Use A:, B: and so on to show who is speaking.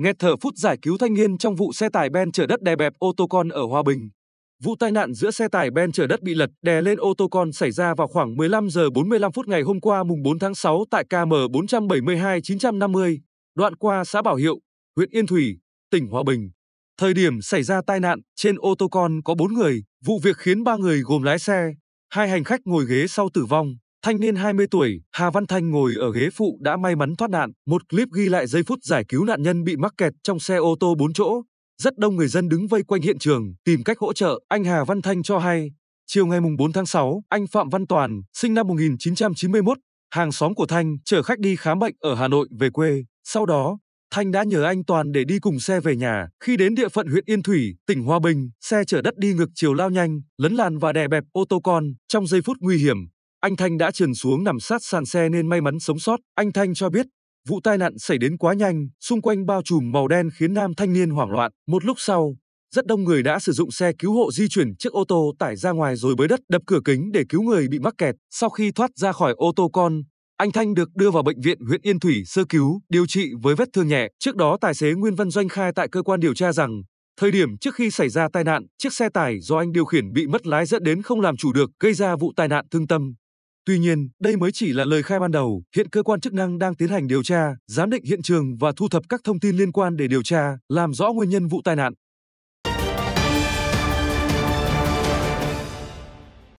A: Nghe thở phút giải cứu thanh niên trong vụ xe tải ben chở đất đè bẹp ô tô con ở Hòa Bình. Vụ tai nạn giữa xe tải ben chở đất bị lật đè lên ô tô con xảy ra vào khoảng 15 giờ 45 phút ngày hôm qua mùng 4 tháng 6 tại KM 472 950, đoạn qua xã Bảo Hiệu, huyện Yên Thủy, tỉnh Hòa Bình. Thời điểm xảy ra tai nạn, trên ô tô con có 4 người, vụ việc khiến 3 người gồm lái xe, hai hành khách ngồi ghế sau tử vong. Thanh niên 20 tuổi, Hà Văn Thanh ngồi ở ghế phụ đã may mắn thoát nạn. Một clip ghi lại giây phút giải cứu nạn nhân bị mắc kẹt trong xe ô tô 4 chỗ. Rất đông người dân đứng vây quanh hiện trường, tìm cách hỗ trợ. Anh Hà Văn Thanh cho hay, chiều ngày 4 tháng 6, anh Phạm Văn Toàn, sinh năm 1991, hàng xóm của Thanh chở khách đi khám bệnh ở Hà Nội về quê. Sau đó, Thanh đã nhờ anh Toàn để đi cùng xe về nhà. Khi đến địa phận huyện Yên Thủy, tỉnh Hòa Bình, xe chở đất đi ngược chiều lao nhanh, lấn làn và đè bẹp ô tô con. Trong giây phút nguy hiểm, anh Thanh đã trườn xuống nằm sát sàn xe nên may mắn sống sót. Anh Thanh cho biết, vụ tai nạn xảy đến quá nhanh, xung quanh bao trùm màu đen khiến nam thanh niên hoảng loạn. Một lúc sau, rất đông người đã sử dụng xe cứu hộ di chuyển chiếc ô tô tải ra ngoài rồi bới đất đập cửa kính để cứu người bị mắc kẹt. Sau khi thoát ra khỏi ô tô con, anh Thanh được đưa vào bệnh viện huyện Yên Thủy sơ cứu, điều trị với vết thương nhẹ. Trước đó tài xế Nguyên Văn Doanh khai tại cơ quan điều tra rằng, thời điểm trước khi xảy ra tai nạn, chiếc xe tải do anh điều khiển bị mất lái dẫn đến không làm chủ được, gây ra vụ tai nạn thương tâm. Tuy nhiên, đây mới chỉ là lời khai ban đầu, hiện cơ quan chức năng đang tiến hành điều tra, giám định hiện trường và thu thập các thông tin liên quan để điều tra, làm rõ nguyên nhân vụ tai nạn.